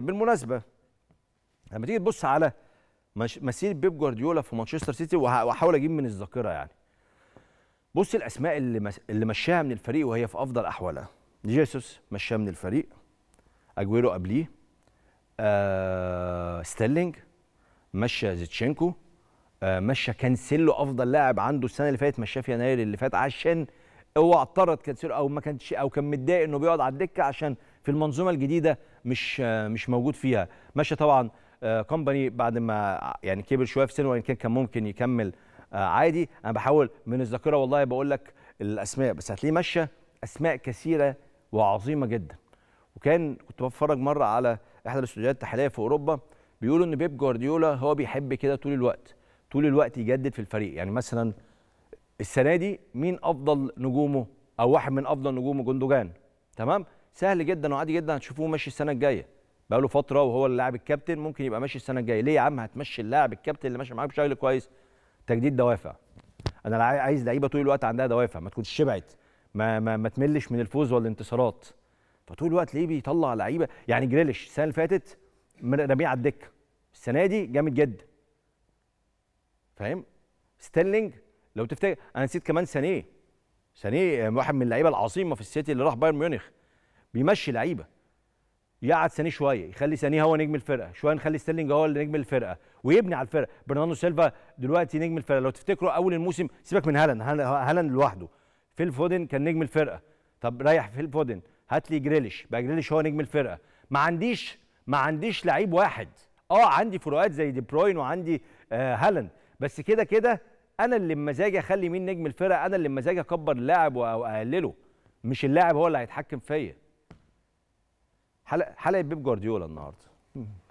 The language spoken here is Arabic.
ده بالمناسبه لما تيجي تبص على مسير بيب جوارديولا في مانشستر سيتي وهحاول اجيب من الذاكره يعني بص الاسماء اللي اللي مشاها من الفريق وهي في افضل احوالها جيسوس مشاها من الفريق اجويرو قبليه آه ستيرلينج مشى زيتشينكو آه مشى كانسيلو افضل لاعب عنده السنه اللي فاتت مشاه في يناير اللي فات عشان هو اعترض كانسيلو او ما كانش او كان متضايق انه بيقعد على الدكه عشان في المنظومه الجديده مش مش موجود فيها ماشي طبعا كومباني آه، بعد ما يعني كبر شويه في سنه وان كان كان ممكن يكمل آه، عادي انا بحاول من الذاكره والله بقول لك الاسماء بس هتلاقيه مشى اسماء كثيره وعظيمه جدا وكان كنت بتفرج مره على احدى الاستوديوهات التحليليه في اوروبا بيقولوا ان بيب جوارديولا هو بيحب كده طول الوقت طول الوقت يجدد في الفريق يعني مثلا السنه دي مين افضل نجومه او واحد من افضل نجومه جندوجان تمام سهل جدا وعادي جدا هتشوفوه ماشي السنه الجايه بقى له فتره وهو اللاعب الكابتن ممكن يبقى ماشي السنه الجايه ليه يا عم هتمشي اللاعب الكابتن اللي ماشي معاك بشكل كويس تجديد دوافع انا عايز لعيبه طول الوقت عندها دوافع ما تكونش شبعت ما, ما, ما تملش من الفوز والانتصارات فطول الوقت ليه بيطلع لعيبه يعني جريليش السنه اللي فاتت رميه على الدكه السنه دي جامد جدا فاهم ستيرلينج لو تفتكر انا نسيت كمان سانيه سانيه آه، واحد من اللعيبه العظيمه في السيتي اللي راح بايرن ميونخ بيمشي لعيبه يقعد سانيه شويه يخلي سانيه هو نجم الفرقه شويه نخلي ستيرلينج هو نجم الفرقه ويبني على الفرقه برناردو سيلفا دلوقتي نجم الفرقه لو تفتكروا اول الموسم سيبك من هالاند هالاند لوحده فيل فودن كان نجم الفرقه طب ريح فيل فودن هات لي جريليش بقى جريليش هو نجم الفرقه ما عنديش ما عنديش لعيب واحد اه عندي فروقات زي دي بروين وعندي آه هالاند بس كده كده انا اللي بمزاجي اخلي مين نجم الفرقه انا اللي بمزاجي اكبر اللاعب او اقلله مش اللاعب هو اللي هيتحكم فيا حلقه حلقه بيب جوارديولا النهارده